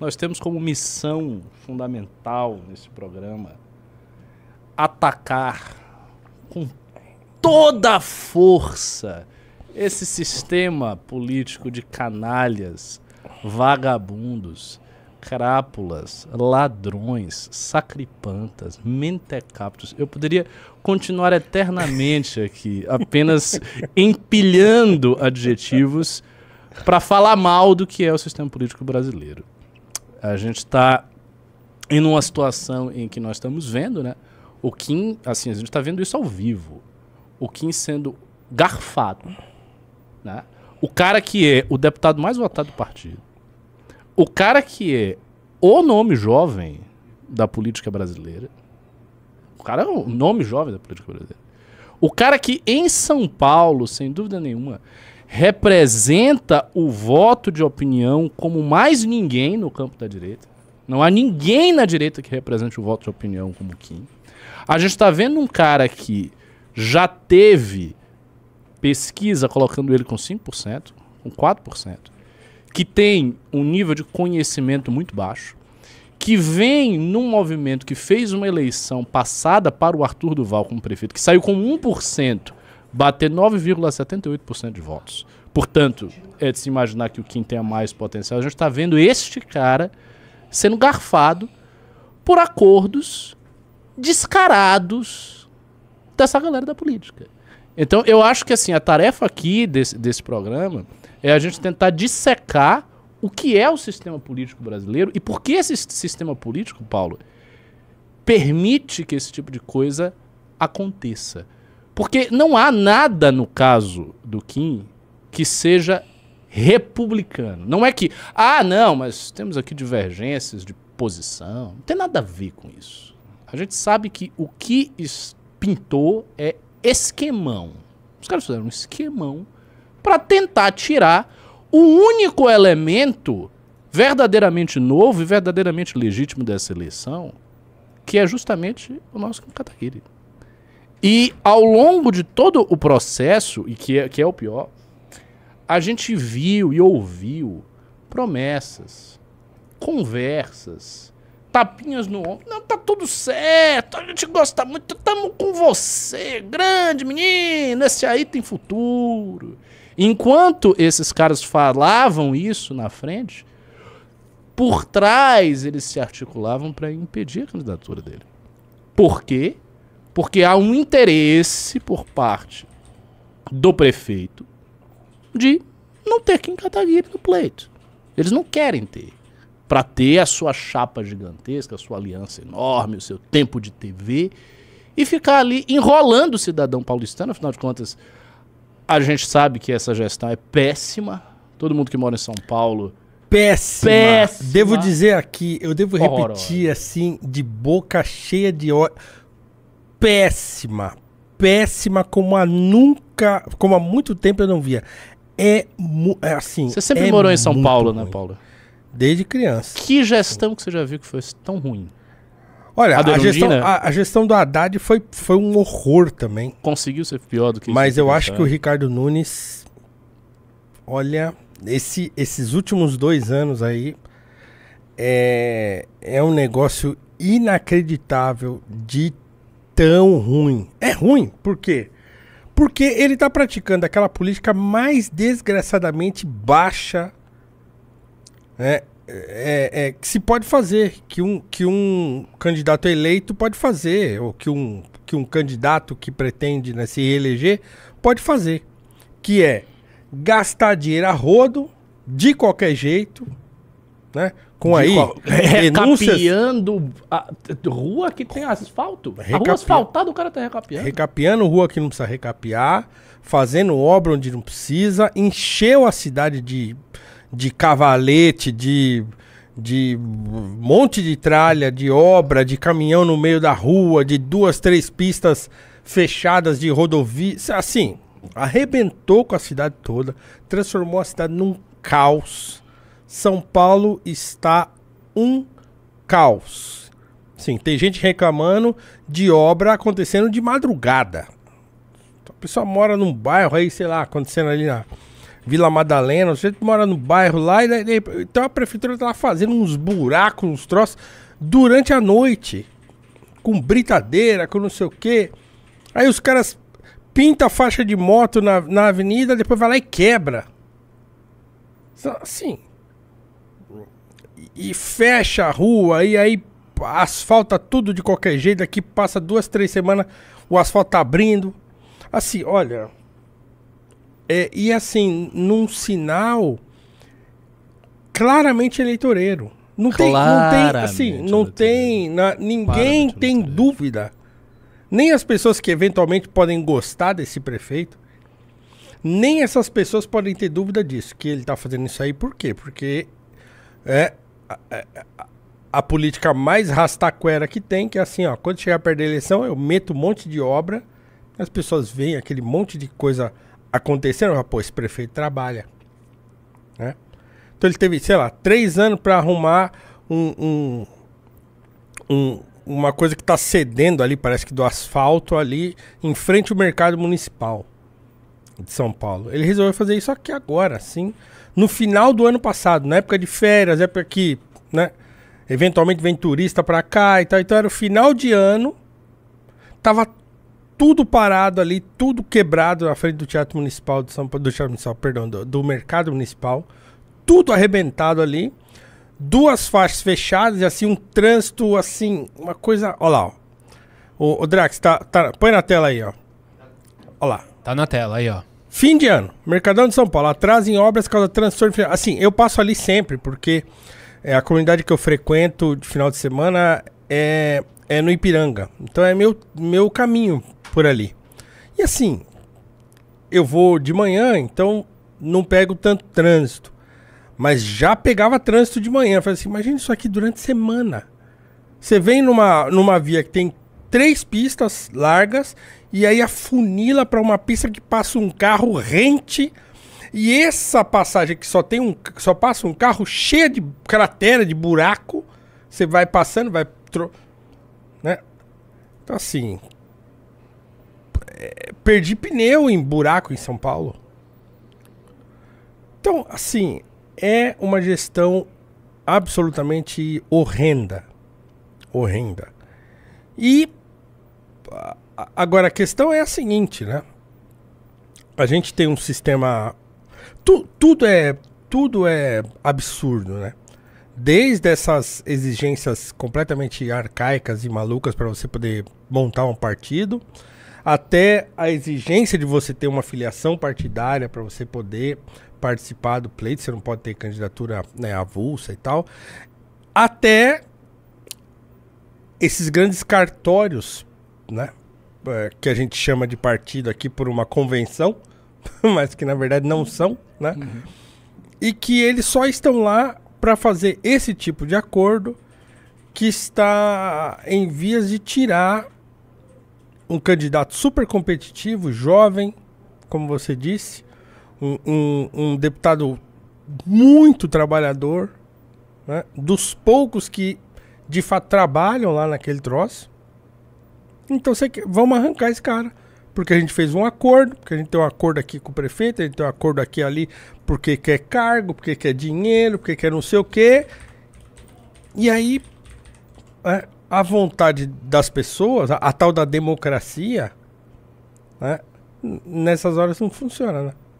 Nós temos como missão fundamental nesse programa atacar com toda a força esse sistema político de canalhas, vagabundos, crápulas, ladrões, sacripantas, mentecaptos. Eu poderia continuar eternamente aqui, apenas empilhando adjetivos para falar mal do que é o sistema político brasileiro. A gente está em uma situação em que nós estamos vendo, né? O Kim, assim, a gente está vendo isso ao vivo. O Kim sendo garfado, né? O cara que é o deputado mais votado do partido. O cara que é o nome jovem da política brasileira. O cara é o nome jovem da política brasileira. O cara que em São Paulo, sem dúvida nenhuma, representa o voto de opinião como mais ninguém no campo da direita. Não há ninguém na direita que represente o voto de opinião como Kim. A gente está vendo um cara que já teve pesquisa colocando ele com 5%, com 4%, que tem um nível de conhecimento muito baixo, que vem num movimento que fez uma eleição passada para o Arthur Duval como prefeito, que saiu com 1% bater 9,78% de votos. Portanto, é de se imaginar que o Kim tenha mais potencial. A gente está vendo este cara sendo garfado por acordos descarados dessa galera da política. Então, eu acho que assim a tarefa aqui desse, desse programa é a gente tentar dissecar o que é o sistema político brasileiro e por que esse sistema político, Paulo, permite que esse tipo de coisa aconteça. Porque não há nada no caso do Kim que seja republicano. Não é que, ah, não, mas temos aqui divergências de posição. Não tem nada a ver com isso. A gente sabe que o que pintou é esquemão. Os caras fizeram um esquemão para tentar tirar o único elemento verdadeiramente novo e verdadeiramente legítimo dessa eleição, que é justamente o nosso Kataguiri. E ao longo de todo o processo, e que é, que é o pior, a gente viu e ouviu promessas, conversas, tapinhas no ombro. Não, tá tudo certo, a gente gosta muito, tamo com você, grande menino, esse aí tem futuro. Enquanto esses caras falavam isso na frente, por trás eles se articulavam para impedir a candidatura dele. Por quê? Porque há um interesse por parte do prefeito de não ter Kim Kataguiri no pleito. Eles não querem ter. Para ter a sua chapa gigantesca, a sua aliança enorme, o seu tempo de TV e ficar ali enrolando o cidadão paulistano, afinal de contas, a gente sabe que essa gestão é péssima. Todo mundo que mora em São Paulo péssima. péssima. Devo dizer aqui, eu devo repetir assim, de boca cheia de ódio péssima. Péssima como a nunca. Como há muito tempo eu não via. É, é assim. Você sempre é morou em São Paulo, né, ruim. né, Paulo? Desde criança. Que gestão que você já viu que foi tão ruim? Olha, a, a, gestão, a, a, gestão, do Haddad foi, foi um horror também. Conseguiu ser pior do que Mas eu né, acho que o Ricardo Nunes. Olha, esse, esses últimos dois anos aí é, é um negócio inacreditável de tão ruim. É ruim, por quê? Porque ele está praticando aquela política mais desgraçadamente baixa né, é, é, que se pode fazer, que um, que um candidato eleito pode fazer, ou que um, que um candidato que pretende né, se reeleger pode fazer, que é gastar dinheiro a rodo, de qualquer jeito, né? Com aí, é, denúncias... Recapeando a rua que tem asfalto. A rua asfaltada o cara tá recapeando. Recapeando rua que não precisa recapear, fazendo obra onde não precisa, encheu a cidade de, de cavalete, de, de monte de tralha, de obra, de caminhão no meio da rua, de duas, três pistas fechadas de rodovia. É assim, arrebentou com a cidade toda, transformou a cidade num caos são Paulo está um caos. Sim, tem gente reclamando de obra acontecendo de madrugada. A pessoa mora num bairro aí, sei lá, acontecendo ali na Vila Madalena, gente mora no bairro lá, e, então a prefeitura está lá fazendo uns buracos, uns troços, durante a noite, com britadeira, com não sei o quê. Aí os caras pinta a faixa de moto na, na avenida, depois vai lá e quebra. Assim, e fecha a rua e aí asfalta tudo de qualquer jeito. Daqui passa duas, três semanas o asfalto tá abrindo. Assim, olha. É, e assim, num sinal claramente eleitoreiro. Não claramente tem, não tem, assim, não tem, na, ninguém claramente tem dúvida. Nem as pessoas que eventualmente podem gostar desse prefeito, nem essas pessoas podem ter dúvida disso, que ele está fazendo isso aí. Por quê? Porque é, é, a, a, política mais rastaquera que tem, que é assim, ó, quando chegar perto da eleição, eu meto um monte de obra, as pessoas veem aquele monte de coisa acontecendo, ah, pô, esse prefeito trabalha. Né? Então ele teve, sei lá, três anos para arrumar um, um, um, uma coisa que está cedendo ali, parece que do asfalto ali, em frente ao mercado municipal de São Paulo. Ele resolveu fazer isso aqui agora, assim, no final do ano passado, na época de férias, época que, né, eventualmente vem turista para cá e tal. Então era o final de ano, tava tudo parado ali, tudo quebrado na frente do Teatro Municipal de São Paulo, do Teatro Municipal, perdão, do, do Mercado Municipal, tudo arrebentado ali, duas faixas fechadas e assim um trânsito assim, uma coisa, olha lá, ó. O, o Drax, tá, tá, põe na tela aí, ó. Olha lá. Tá na tela aí, ó. Fim de ano, Mercadão de São Paulo, atraso em obras causa transtorno. Assim, eu passo ali sempre, porque é, a comunidade que eu frequento de final de semana é, é no Ipiranga. Então é meu, meu caminho por ali. E assim, eu vou de manhã, então não pego tanto trânsito. Mas já pegava trânsito de manhã. Eu falei assim, imagina isso aqui durante semana. Você vem numa, numa via que tem três pistas largas e aí afunila para uma pista que passa um carro rente. E essa passagem que só tem um, só passa um carro cheia de cratera, de buraco, você vai passando, vai né? Então assim, é, perdi pneu em buraco em São Paulo. Então, assim, é uma gestão absolutamente horrenda. Horrenda. E Agora, a questão é a seguinte, né? A gente tem um sistema. Tu, tudo é tudo é absurdo, né? Desde essas exigências completamente arcaicas e malucas para você poder montar um partido, até a exigência de você ter uma filiação partidária para você poder participar do pleito, você não pode ter candidatura né, avulsa e tal, até esses grandes cartórios, né? É, que a gente chama de partido aqui por uma convenção, mas que na verdade não são, né? Uhum. E que eles só estão lá para fazer esse tipo de acordo que está em vias de tirar um candidato super competitivo, jovem, como você disse, um, um, um deputado muito trabalhador, né? dos poucos que de fato trabalham lá naquele troço, então você, vamos arrancar esse cara. Porque a gente fez um acordo, porque a gente tem um acordo aqui com o prefeito, a gente tem um acordo aqui ali, porque quer cargo, porque quer dinheiro, porque quer não sei o quê. E aí, é, a vontade das pessoas, a, a tal da democracia, né, nessas horas não funciona, né?